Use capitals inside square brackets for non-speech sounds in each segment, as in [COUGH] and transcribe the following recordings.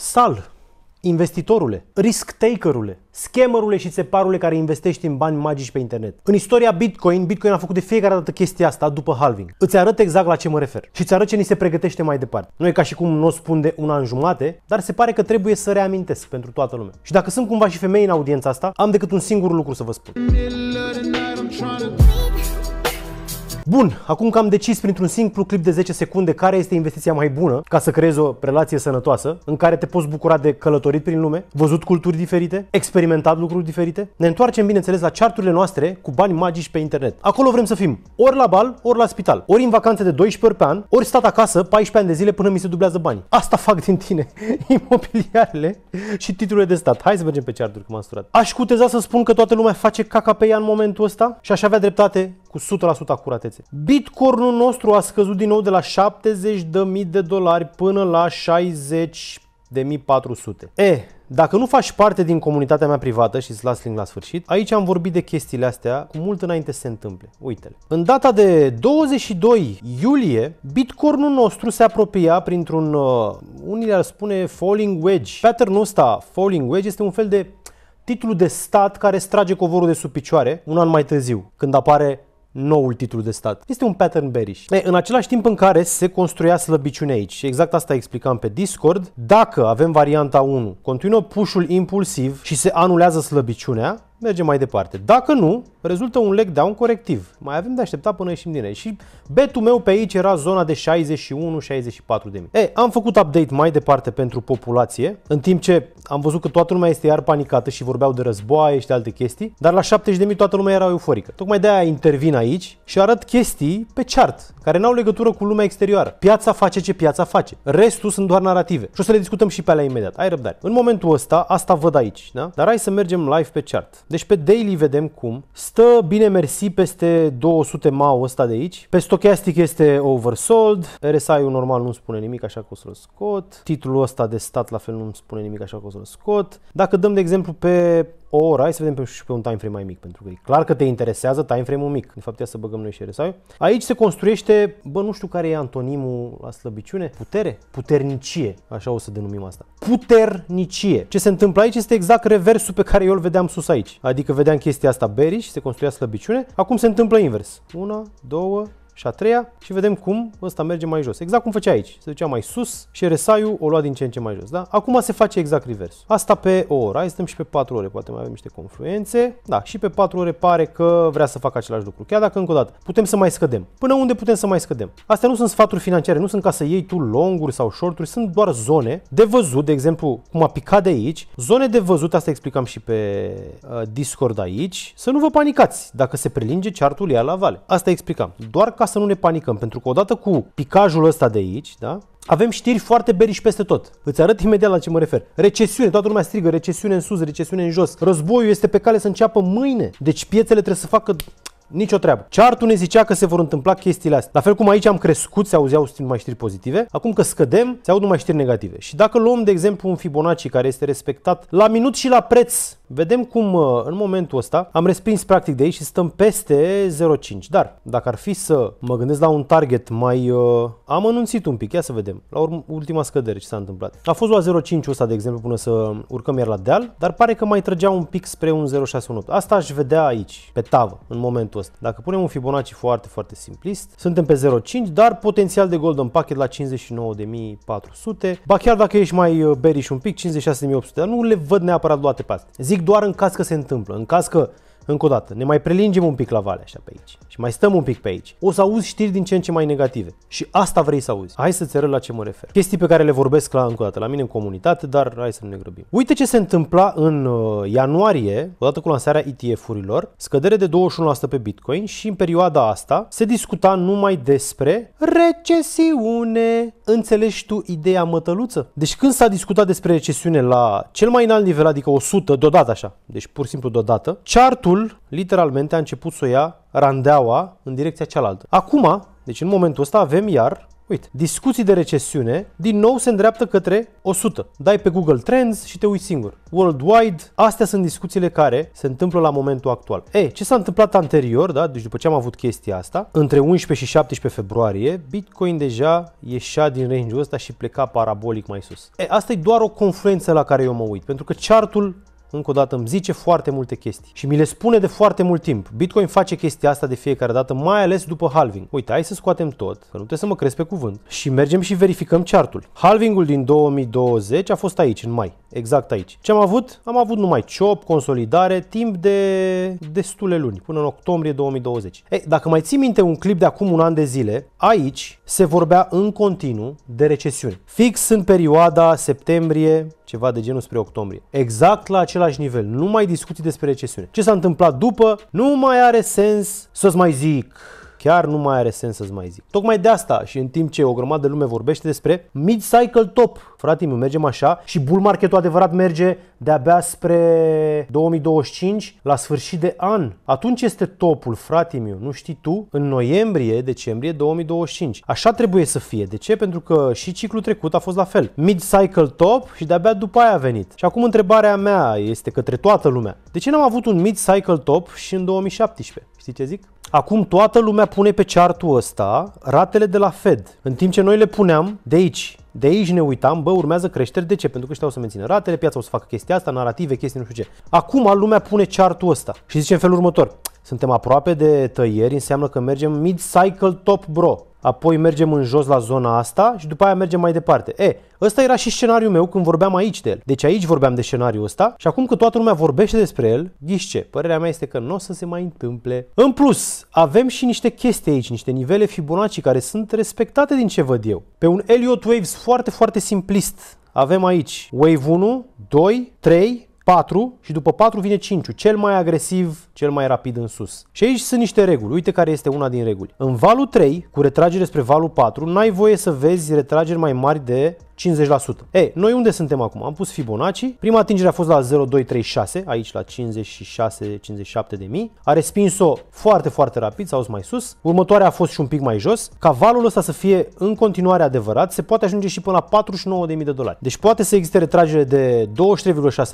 Sal, investitorule, risk takerule, scammerule și țeparule care investești în bani magici pe internet. În istoria Bitcoin, Bitcoin a făcut de fiecare dată chestia asta după halving. Îți arăt exact la ce mă refer și îți arăt ce ni se pregătește mai departe. Nu e ca și cum nu o spun de un an jumate, dar se pare că trebuie să reamintesc pentru toată lumea. Și dacă sunt cumva și femei în audiența asta, am decât un singur lucru să vă spun. Bun, acum că am decis printr-un simplu clip de 10 secunde care este investiția mai bună ca să creezi o relație sănătoasă în care te poți bucura de călătorit prin lume, văzut culturi diferite, experimentat lucruri diferite, ne întoarcem bineînțeles la charturile noastre cu bani magici pe internet. Acolo vrem să fim ori la bal, ori la spital, ori în vacanțe de 12 ori pe an, ori stat acasă 14 ani de zile până mi se dublează bani. Asta [LAUGHS] fac din tine [LAUGHS] imobiliarele și titlurile de stat. Hai să mergem pe charturi, cum am sturat. Aș cuteza să spun că toată lumea face caca pe ea în momentul ăsta și aș avea dreptate cu 100% acuratețe. Bitcoinul nostru a scăzut din nou de la 70.000 de dolari până la 60.400. E, dacă nu faci parte din comunitatea mea privată și îți las link la sfârșit, aici am vorbit de chestiile astea cu mult înainte să se întâmple. Uite-le. În data de 22 iulie, bitcoinul nostru se apropia printr-un, uh, unii ar spune falling wedge. Patternul ăsta, falling wedge, este un fel de titlu de stat care strage covorul de sub picioare un an mai târziu, când apare noul titlu de stat. Este un pattern bearish. E, în același timp în care se construia slăbiciune aici, exact asta explicam pe Discord, dacă avem varianta 1, continuă pușul impulsiv și se anulează slăbiciunea, Mergem mai departe. Dacă nu, rezultă un leg down corectiv. Mai avem de așteptat până ieșim din el. Și betul meu pe aici era zona de 61-64 de mii. Ei, am făcut update mai departe pentru populație, în timp ce am văzut că toată lumea este iar panicată și vorbeau de războaie și de alte chestii, dar la 70 de mii toată lumea era euforică. Tocmai de-aia intervin aici și arăt chestii pe chart, care n-au legătură cu lumea exterioară. Piața face ce piața face. Restul sunt doar narrative. Și o să le discutăm și pe alea imediat. Ai răbdare. În momentul ăsta, asta văd aici, da? Dar hai să mergem live pe chart. Deci pe daily vedem cum. Stă bine mersi peste 200 MAU ăsta de aici. Pe stochastic este oversold. RSI-ul normal nu spune nimic, așa că o să-l scot. Titlul ăsta de stat la fel nu spune nimic, așa că o să-l scot. Dacă dăm, de exemplu, pe o oră, hai să vedem pe, și pe un time frame mai mic, pentru că e clar că te interesează time frame-ul mic. De fapt, ia să băgăm noi și RSI. Aici se construiește, bă, nu știu care e antonimul la slăbiciune, putere, puternicie, așa o să denumim asta. Puternicie. Ce se întâmplă aici este exact reversul pe care eu îl vedeam sus aici. Adică vedeam chestia asta bearish, se construia slăbiciune. Acum se întâmplă invers. Una, două, și a treia și vedem cum ăsta merge mai jos. Exact cum făcea aici. Se ducea mai sus și resaiul o lua din ce în ce mai jos. Da? Acum se face exact revers. Asta pe o oră. Hai stăm și pe 4 ore. Poate mai avem niște confluențe. Da, și pe 4 ore pare că vrea să facă același lucru. Chiar dacă încă o dată putem să mai scădem. Până unde putem să mai scădem? Astea nu sunt sfaturi financiare, nu sunt ca să iei tu longuri sau shorturi, sunt doar zone de văzut, de exemplu, cum a picat de aici, zone de văzut, asta explicam și pe uh, Discord aici, să nu vă panicați dacă se prelinge chartul ea la vale. Asta explicam. Doar ca să nu ne panicăm, pentru că odată cu picajul ăsta de aici, da, avem știri foarte beriș peste tot. Îți arăt imediat la ce mă refer. Recesiune, toată lumea strigă, recesiune în sus, recesiune în jos. Războiul este pe cale să înceapă mâine. Deci piețele trebuie să facă Nicio treabă. Chartul ne zicea că se vor întâmpla chestiile astea. La fel cum aici am crescut, se auzeau numai știri pozitive, acum că scădem, se aud numai știri negative. Și dacă luăm, de exemplu, un Fibonacci care este respectat la minut și la preț, vedem cum uh, în momentul ăsta am respins practic de aici și stăm peste 0,5. Dar dacă ar fi să mă gândesc la un target mai uh, am anunțit un pic, ia să vedem, la urm- ultima scădere ce s-a întâmplat. A fost la 0,5 ăsta, de exemplu, până să urcăm iar la deal, dar pare că mai trăgea un pic spre un 0,618. Asta aș vedea aici, pe tavă, în momentul punctul ăsta. Dacă punem un Fibonacci foarte, foarte simplist, suntem pe 0,5, dar potențial de golden packet la 59.400. Ba chiar dacă ești mai uh, bearish un pic, 56.800, dar nu le văd neapărat luate pe astea. Zic doar în caz că se întâmplă, în caz că încă o dată, ne mai prelingem un pic la vale așa pe aici și mai stăm un pic pe aici. O să auzi știri din ce în ce mai negative și asta vrei să auzi. Hai să-ți arăt la ce mă refer. Chestii pe care le vorbesc la încă o dată, la mine în comunitate, dar hai să nu ne grăbim. Uite ce se întâmpla în uh, ianuarie, odată cu lansarea ETF-urilor, scădere de 21% pe Bitcoin și în perioada asta se discuta numai despre recesiune. Înțelegi tu ideea mătăluță? Deci când s-a discutat despre recesiune la cel mai înalt nivel, adică 100, deodată așa, deci pur și simplu deodată, chartul Omul literalmente a început să o ia randeaua în direcția cealaltă. Acum, deci în momentul ăsta avem iar Uite, discuții de recesiune din nou se îndreaptă către 100. Dai pe Google Trends și te uiți singur. Worldwide, astea sunt discuțiile care se întâmplă la momentul actual. E, ce s-a întâmplat anterior, da? deci după ce am avut chestia asta, între 11 și 17 februarie, Bitcoin deja ieșea din range-ul ăsta și pleca parabolic mai sus. E, asta e doar o confluență la care eu mă uit, pentru că chartul încă o dată îmi zice foarte multe chestii și mi le spune de foarte mult timp. Bitcoin face chestia asta de fiecare dată, mai ales după halving. Uite, hai să scoatem tot, că nu trebuie să mă crezi pe cuvânt, și mergem și verificăm chartul. Halvingul din 2020 a fost aici, în mai, exact aici. Ce am avut? Am avut numai chop consolidare, timp de destule luni, până în octombrie 2020. Ei, dacă mai ții minte un clip de acum un an de zile, aici se vorbea în continuu de recesiune. Fix în perioada septembrie, ceva de genul spre octombrie. Exact la același nivel, nu mai discuții despre recesiune. Ce s-a întâmplat după, nu mai are sens să-ți mai zic. Chiar nu mai are sens să-ți mai zic. Tocmai de asta și în timp ce o grămadă de lume vorbește despre mid-cycle top, frate, meu, mergem așa și bull marketul adevărat merge de-abia spre 2025, la sfârșit de an. Atunci este topul, frate meu, nu știi tu? În noiembrie, decembrie 2025. Așa trebuie să fie. De ce? Pentru că și ciclul trecut a fost la fel. Mid-cycle top și de-abia după aia a venit. Și acum întrebarea mea este către toată lumea. De ce n-am avut un mid-cycle top și în 2017? Știi ce zic? Acum toată lumea pune pe chartul ăsta ratele de la Fed, în timp ce noi le puneam de aici. De aici ne uitam, bă, urmează creșteri, de ce? Pentru că ăștia o să mențină ratele, piața o să facă chestia asta, narative, chestii nu știu ce. Acum lumea pune chartul ăsta și zice în felul următor, suntem aproape de tăieri, înseamnă că mergem mid-cycle top bro apoi mergem în jos la zona asta și după aia mergem mai departe. E, ăsta era și scenariul meu când vorbeam aici de el. Deci aici vorbeam de scenariul ăsta și acum că toată lumea vorbește despre el, ghiși ce, părerea mea este că nu o să se mai întâmple. În plus, avem și niște chestii aici, niște nivele Fibonacci care sunt respectate din ce văd eu. Pe un Elliot Waves foarte, foarte simplist, avem aici wave 1, 2, 3, 4 și după 4 vine 5 cel mai agresiv cel mai rapid în sus. Și aici sunt niște reguli. Uite care este una din reguli. În valul 3, cu retragere spre valul 4, n-ai voie să vezi retrageri mai mari de 50%. E, noi unde suntem acum? Am pus Fibonacci. Prima atingere a fost la 0,236, aici la 56-57 de mii. A respins-o foarte, foarte rapid, s-a dus mai sus. Următoarea a fost și un pic mai jos. Ca valul ăsta să fie în continuare adevărat, se poate ajunge și până la 49.000 de dolari. Deci poate să existe retragere de 23,6%,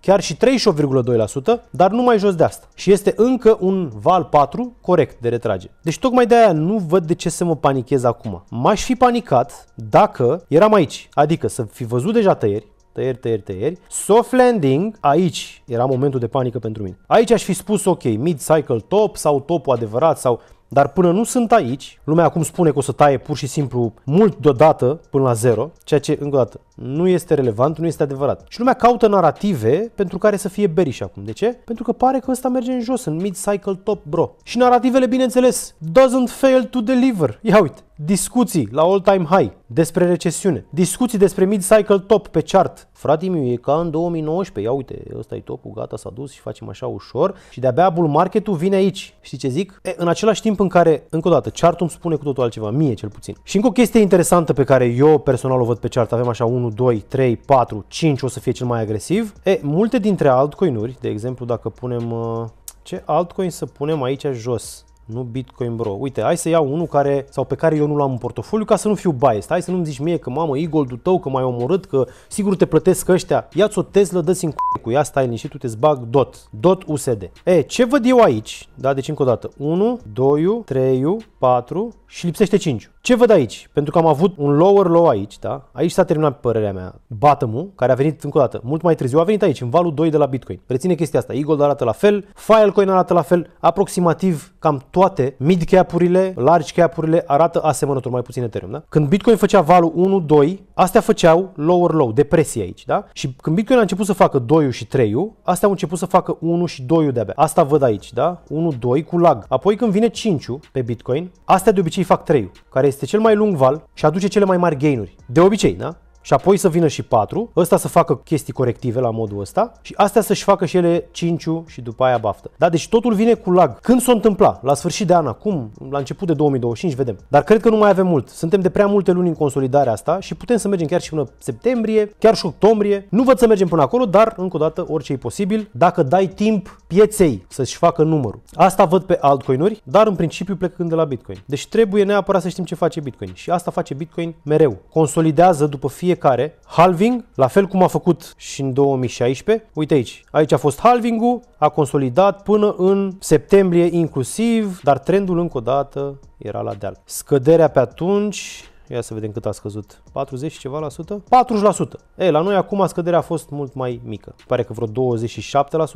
chiar și 38,2%, dar nu mai jos de asta și este încă un val 4 corect de retrage. Deci tocmai de aia nu văd de ce să mă panichez acum. M-aș fi panicat dacă eram aici, adică să fi văzut deja tăieri, tăieri, tăieri, tăieri. Soft landing, aici era momentul de panică pentru mine. Aici aș fi spus ok, mid-cycle top sau topul adevărat sau dar până nu sunt aici, lumea acum spune că o să taie pur și simplu mult deodată până la zero, ceea ce, încă o dată, nu este relevant, nu este adevărat. Și lumea caută narrative pentru care să fie beriș acum. De ce? Pentru că pare că ăsta merge în jos, în mid-cycle top, bro. Și narativele, bineînțeles, doesn't fail to deliver. Ia uite, discuții la all-time high despre recesiune, discuții despre mid-cycle top pe chart. Frate meu, e ca în 2019, ia uite, ăsta e topul, gata, s-a dus și facem așa ușor și de-abia bull marketul vine aici. Știi ce zic? E, în același timp în care, încă o dată, chartul îmi spune cu totul altceva, mie cel puțin. Și încă o chestie interesantă pe care eu personal o văd pe chart, avem așa 1, 1, 2, 3, 4, 5 o să fie cel mai agresiv. E, multe dintre altcoinuri, de exemplu dacă punem... Uh, ce altcoin să punem aici jos? nu Bitcoin Bro. Uite, hai să iau unul care, sau pe care eu nu l-am în portofoliu ca să nu fiu biased. Hai să nu-mi zici mie că mamă, e goldul tău, că m-ai omorât, că sigur te plătesc ăștia. Ia-ți o Tesla, dă-ți în cu, ea, stai liniștit, tu te bag DOT, DOT USD. E, ce văd eu aici? Da, deci încă o dată, 1, 2, 3, 4 și lipsește 5. Ce văd aici? Pentru că am avut un lower low aici, da? Aici s-a terminat părerea mea. bottom care a venit încă o dată mult mai târziu, a venit aici, în valul 2 de la Bitcoin. Reține chestia asta. Eagle arată la fel, Filecoin arată la fel, aproximativ cam toate mid cap-urile, large cap-urile arată asemănător, mai puțin Ethereum, da? Când Bitcoin făcea valul 1, 2, astea făceau lower low, depresie aici, da? Și când Bitcoin a început să facă 2 și 3 astea au început să facă 1 și 2 de-abia. Asta văd aici, da? 1, 2 cu lag. Apoi când vine 5 pe Bitcoin, astea de obicei fac 3 care este este cel mai lung val și aduce cele mai mari gainuri. De obicei, da? și apoi să vină și 4, ăsta să facă chestii corective la modul ăsta și astea să-și facă și ele 5 și după aia baftă. Da, deci totul vine cu lag. Când s-o întâmpla? La sfârșit de an, acum, la început de 2025, vedem. Dar cred că nu mai avem mult. Suntem de prea multe luni în consolidarea asta și putem să mergem chiar și până septembrie, chiar și octombrie. Nu văd să mergem până acolo, dar încă o dată orice e posibil, dacă dai timp pieței să-și facă numărul. Asta văd pe altcoinuri, dar în principiu plecând de la Bitcoin. Deci trebuie neapărat să știm ce face Bitcoin și asta face Bitcoin mereu. Consolidează după fie fiecare, halving, la fel cum a făcut și în 2016. Uite aici, aici a fost halving-ul, a consolidat până în septembrie inclusiv, dar trendul încă o dată era la deal. Scăderea pe atunci Ia să vedem cât a scăzut. 40 și ceva la sută? 40%. Ei, la noi acum scăderea a fost mult mai mică. Pare că vreo 27%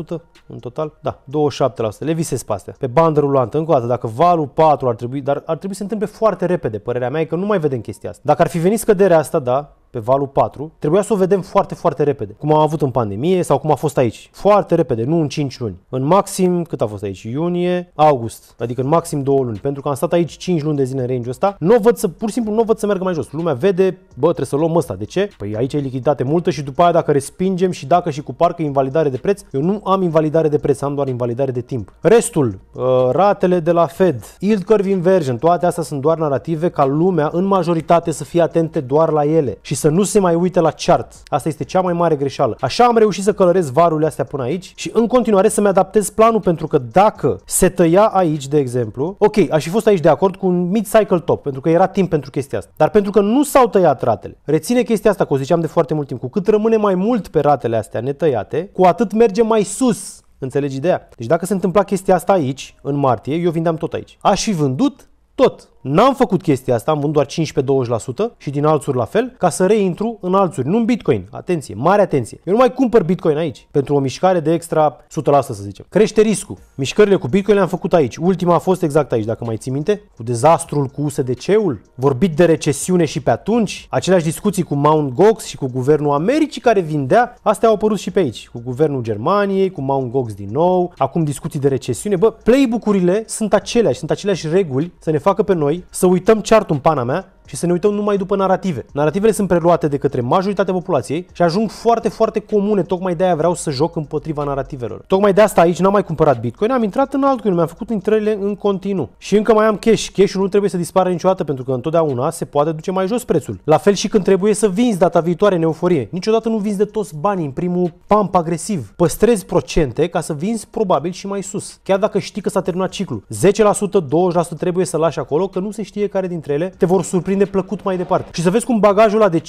în total. Da, 27%. Le visez pe astea. Pe bandă rulantă, încă o dată, dacă valul 4 ar trebui, dar ar trebui să se întâmple foarte repede. Părerea mea e că nu mai vedem chestia asta. Dacă ar fi venit scăderea asta, da, pe valul 4, trebuia să o vedem foarte, foarte repede. Cum am avut în pandemie sau cum a fost aici. Foarte repede, nu în 5 luni. În maxim, cât a fost aici? Iunie, august. Adică în maxim 2 luni. Pentru că am stat aici 5 luni de zile în range ăsta. Nu văd să, pur și simplu, nu văd să meargă mai jos. Lumea vede, bă, trebuie să luăm ăsta. De ce? Păi aici e lichiditate multă și după aia dacă respingem și dacă și cu parcă invalidare de preț, eu nu am invalidare de preț, am doar invalidare de timp. Restul, uh, ratele de la Fed, yield curve inversion, toate astea sunt doar narrative ca lumea în majoritate să fie atente doar la ele. Și să nu se mai uite la chart. Asta este cea mai mare greșeală. Așa am reușit să călăresc varurile astea până aici și în continuare să-mi adaptez planul pentru că dacă se tăia aici, de exemplu, ok, aș fi fost aici de acord cu un mid-cycle top pentru că era timp pentru chestia asta. Dar pentru că nu s-au tăiat ratele, reține chestia asta, că o ziceam de foarte mult timp, cu cât rămâne mai mult pe ratele astea netăiate, cu atât merge mai sus Înțelegi ideea? Deci dacă se întâmpla chestia asta aici, în martie, eu vindeam tot aici. Aș fi vândut tot. N-am făcut chestia asta, am vândut doar 15-20% și din alțuri la fel, ca să reintru în alțuri, nu în Bitcoin. Atenție, mare atenție. Eu nu mai cumpăr Bitcoin aici, pentru o mișcare de extra 100% să zicem. Crește riscul. Mișcările cu Bitcoin le-am făcut aici. Ultima a fost exact aici, dacă mai ții minte, cu dezastrul cu USDC-ul. Vorbit de recesiune și pe atunci, aceleași discuții cu Mount Gox și cu guvernul Americii care vindea, astea au apărut și pe aici, cu guvernul Germaniei, cu Mount Gox din nou, acum discuții de recesiune. Bă, playbook-urile sunt aceleași, sunt aceleași reguli să ne facă pe noi noi să uităm ceartul în pana mea și să ne uităm numai după narrative. Narativele sunt preluate de către majoritatea populației și ajung foarte, foarte comune. Tocmai de aia vreau să joc împotriva narativelor. Tocmai de asta aici n-am mai cumpărat Bitcoin, am intrat în altcoin, mi-am făcut intrările în continuu. Și încă mai am cash. Cash-ul nu trebuie să dispară niciodată pentru că întotdeauna se poate duce mai jos prețul. La fel și când trebuie să vinzi data viitoare în euforie. Niciodată nu vinzi de toți banii în primul pump agresiv. Păstrezi procente ca să vinzi probabil și mai sus. Chiar dacă știi că s-a terminat ciclul. 10%, 20% trebuie să lași acolo, că nu se știe care dintre ele te vor surprinde neplăcut mai departe. Și să vezi cum bagajul ăla de 15%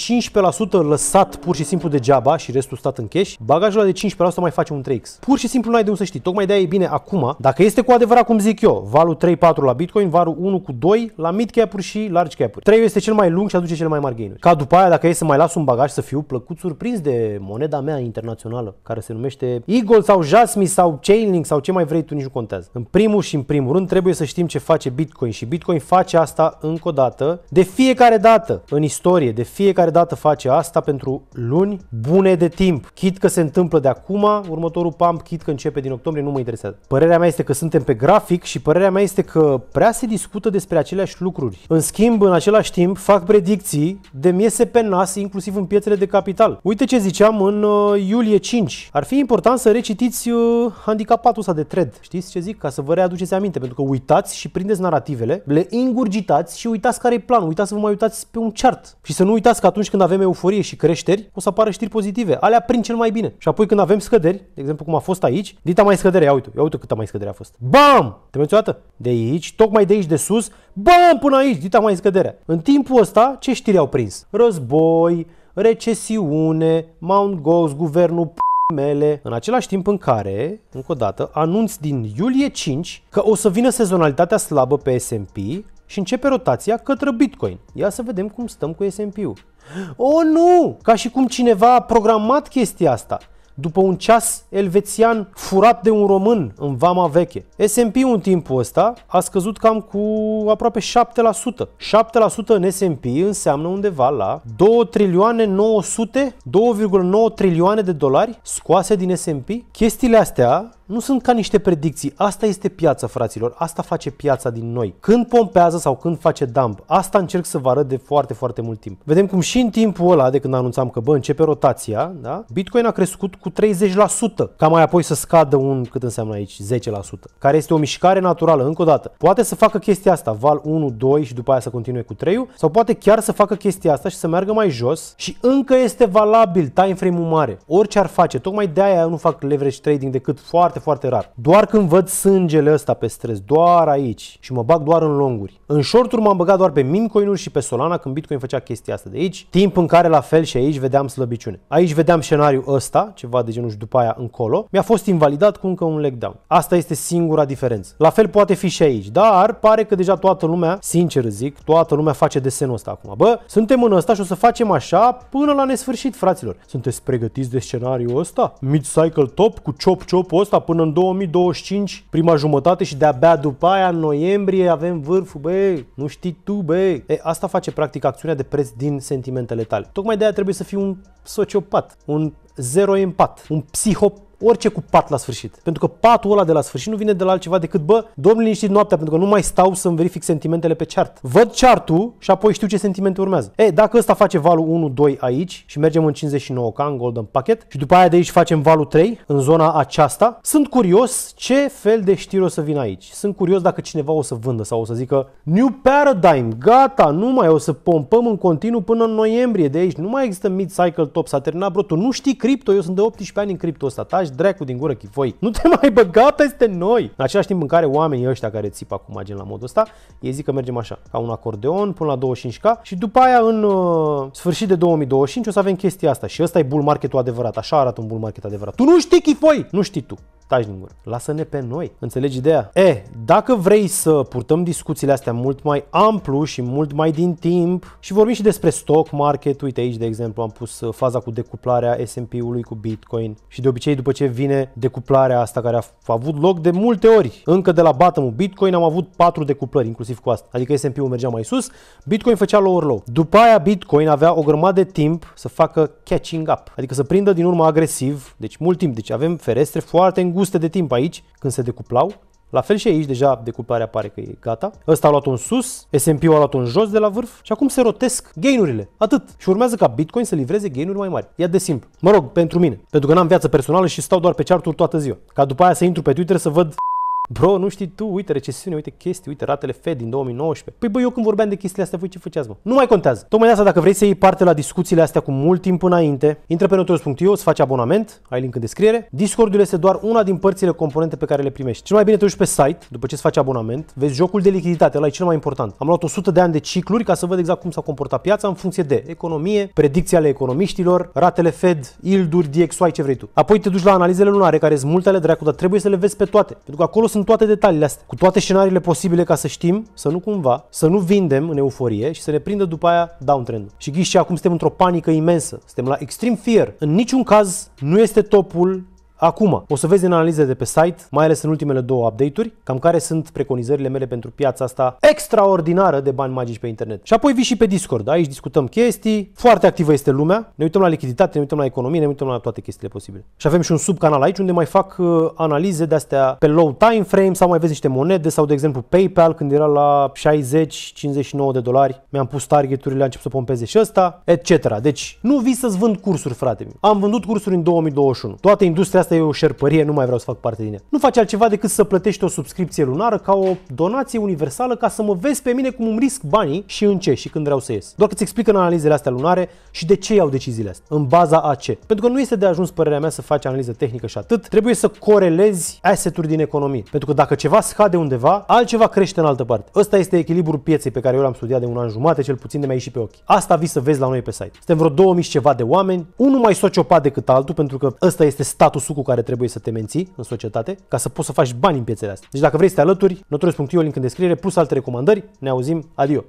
lăsat pur și simplu degeaba și restul stat în cash, bagajul ăla de 15% mai face un 3x. Pur și simplu n-ai de unde să știi. Tocmai de-aia e bine acum, dacă este cu adevărat cum zic eu, valul 3-4 la Bitcoin, valul 1 cu 2 la mid cap și large cap 3 este cel mai lung și aduce cel mai mari gainuri. Ca după aia, dacă e să mai las un bagaj, să fiu plăcut surprins de moneda mea internațională, care se numește Eagle sau Jasmine sau Chainlink sau ce mai vrei tu, nici nu contează. În primul și în primul rând trebuie să știm ce face Bitcoin și Bitcoin face asta încă o dată de fiecare dată în istorie, de fiecare dată face asta pentru luni bune de timp. Chit că se întâmplă de acum, următorul pump, chit că începe din octombrie, nu mă interesează. Părerea mea este că suntem pe grafic și părerea mea este că prea se discută despre aceleași lucruri. În schimb, în același timp, fac predicții de miese pe nas, inclusiv în piețele de capital. Uite ce ziceam în uh, iulie 5. Ar fi important să recitiți uh, handicapatul ăsta de thread. Știți ce zic? Ca să vă readuceți aminte, pentru că uitați și prindeți narativele, le ingurgitați și uitați care e planul, uitați să vă mai uitați pe un chart. Și să nu uitați că atunci când avem euforie și creșteri, o să apară știri pozitive. Alea prin cel mai bine. Și apoi când avem scăderi, de exemplu cum a fost aici, dita mai scădere, ia uite, ia uite câtă mai scădere a fost. Bam! Te mai dată? De aici, tocmai de aici de sus, bam, până aici, dita mai scădere. În timpul ăsta, ce știri au prins? Război, recesiune, Mount Gox, guvernul mele, în același timp în care, încă o dată, anunț din iulie 5 că o să vină sezonalitatea slabă pe S&P, și începe rotația către Bitcoin. Ia să vedem cum stăm cu S&P-ul. O, nu! Ca și cum cineva a programat chestia asta. După un ceas elvețian furat de un român în vama veche. S&P în timpul ăsta a scăzut cam cu aproape 7%. 7% în S&P înseamnă undeva la 2 trilioane 900, 2,9 trilioane de dolari scoase din S&P. Chestiile astea nu sunt ca niște predicții. Asta este piața, fraților. Asta face piața din noi. Când pompează sau când face dump. Asta încerc să vă arăt de foarte, foarte mult timp. Vedem cum și în timpul ăla de când anunțam că, bă, începe rotația, da? Bitcoin a crescut cu 30%, ca mai apoi să scadă un, cât înseamnă aici, 10%, care este o mișcare naturală, încă o dată. Poate să facă chestia asta, val 1, 2 și după aia să continue cu 3 sau poate chiar să facă chestia asta și să meargă mai jos și încă este valabil time frame-ul mare. Orice ar face, tocmai de aia nu fac leverage trading decât foarte foarte rar. Doar când văd sângele ăsta pe stres, doar aici și mă bag doar în longuri. În short-uri m-am băgat doar pe mincoin și pe Solana când Bitcoin făcea chestia asta de aici, timp în care la fel și aici vedeam slăbiciune. Aici vedeam scenariul ăsta, ceva de genul și după aia încolo, mi-a fost invalidat cu încă un leg down. Asta este singura diferență. La fel poate fi și aici, dar pare că deja toată lumea, sincer zic, toată lumea face desenul ăsta acum. Bă, suntem în ăsta și o să facem așa până la nesfârșit, fraților. Sunteți pregătiți de scenariul ăsta? Mid-cycle top cu chop chop ăsta până în 2025, prima jumătate și de-abia după aia, în noiembrie, avem vârful, băi, nu știi tu, băi. E, asta face practic acțiunea de preț din sentimentele tale. Tocmai de aia trebuie să fii un sociopat, un zero empat, un psihopat orice cu pat la sfârșit. Pentru că patul ăla de la sfârșit nu vine de la altceva decât, bă, dorm liniștit noaptea, pentru că nu mai stau să-mi verific sentimentele pe chart. Văd chartul și apoi știu ce sentimente urmează. E, dacă ăsta face valul 1-2 aici și mergem în 59K, în Golden Packet, și după aia de aici facem valul 3, în zona aceasta, sunt curios ce fel de știri o să vină aici. Sunt curios dacă cineva o să vândă sau o să zică New Paradigm, gata, nu mai o să pompăm în continuu până în noiembrie de aici. Nu mai există mid-cycle top, s-a terminat, bro, tu nu știi cripto, eu sunt de 18 ani în cripto ăsta, taci lași dracu din gură, voi, Nu te mai băga peste noi. În același timp în care oamenii ăștia care țip acum gen la modul ăsta, ei zic că mergem așa, ca un acordeon până la 25K și după aia în uh, sfârșit de 2025 o să avem chestia asta. Și ăsta e bull marketul adevărat. Așa arată un bull market adevărat. Tu nu știi, voi, Nu știi tu stai din gură, lasă-ne pe noi, înțelegi ideea? E, dacă vrei să purtăm discuțiile astea mult mai amplu și mult mai din timp și vorbim și despre stock market, uite aici de exemplu am pus uh, faza cu decuplarea S&P-ului cu Bitcoin și de obicei după ce vine decuplarea asta care a avut loc de multe ori, încă de la bottom Bitcoin am avut patru decuplări inclusiv cu asta, adică S&P-ul mergea mai sus, Bitcoin făcea lower low. După aia Bitcoin avea o grămadă de timp să facă catching up, adică să prindă din urmă agresiv, deci mult timp, deci avem ferestre foarte înguste guste de timp aici, când se decuplau. La fel și aici, deja decuplarea pare că e gata. Ăsta a luat un sus, S&P-ul a luat un jos de la vârf și acum se rotesc gainurile. Atât. Și urmează ca Bitcoin să livreze gainuri mai mari. Ia de simplu. Mă rog, pentru mine. Pentru că n-am viață personală și stau doar pe chart toată ziua. Ca după aia să intru pe Twitter să văd Bro, nu știi tu, uite recesiune, uite chestii, uite ratele Fed din 2019. Păi băi, eu când vorbeam de chestiile astea, voi ce făceați, mă? Nu mai contează. Tocmai de asta, dacă vrei să iei parte la discuțiile astea cu mult timp înainte, intră pe notorius.io, îți faci abonament, ai link în descriere. Discordul este doar una din părțile componente pe care le primești. Cel mai bine te duci pe site, după ce îți faci abonament, vezi jocul de lichiditate, ăla e cel mai important. Am luat 100 de ani de cicluri ca să văd exact cum s-a comportat piața în funcție de economie, predicții ale economiștilor, ratele Fed, yielduri, DXY, ce vrei tu. Apoi te duci la analizele lunare, care sunt multe ale dracu, dar trebuie să le vezi pe toate, pentru că acolo sunt sunt toate detaliile astea, cu toate scenariile posibile ca să știm, să nu cumva, să nu vindem în euforie și să ne prindă după aia downtrend. Și ghiși acum suntem într-o panică imensă, suntem la extreme fear. În niciun caz nu este topul Acum, o să vezi în analize de pe site, mai ales în ultimele două update-uri, cam care sunt preconizările mele pentru piața asta extraordinară de bani magici pe internet. Și apoi vii și pe Discord, aici discutăm chestii, foarte activă este lumea, ne uităm la lichiditate, ne uităm la economie, ne uităm la toate chestiile posibile. Și avem și un subcanal aici unde mai fac uh, analize de astea pe low time frame sau mai vezi niște monede sau de exemplu PayPal când era la 60-59 de dolari, mi-am pus targeturile, am început să pompeze și ăsta, etc. Deci nu vii să-ți vând cursuri, frate Am vândut cursuri în 2021. Toată industria asta asta e o șerpărie, nu mai vreau să fac parte din ea. Nu faci altceva decât să plătești o subscripție lunară ca o donație universală ca să mă vezi pe mine cum îmi risc banii și în ce și când vreau să ies. Doar că ți explic în analizele astea lunare și de ce iau deciziile astea, în baza a ce. Pentru că nu este de ajuns părerea mea să faci analiză tehnică și atât, trebuie să corelezi asset-uri din economie. Pentru că dacă ceva scade undeva, altceva crește în altă parte. Ăsta este echilibrul pieței pe care eu l-am studiat de un an jumate, cel puțin de mai și pe ochi. Asta vii să vezi la noi pe site. Suntem vreo 2000 ceva de oameni, unul mai sociopat decât altul, pentru că ăsta este statusul cu cu care trebuie să te menții în societate ca să poți să faci bani în piețele astea. Deci dacă vrei să te alături, notorious.io, link în descriere, plus alte recomandări, ne auzim, adio!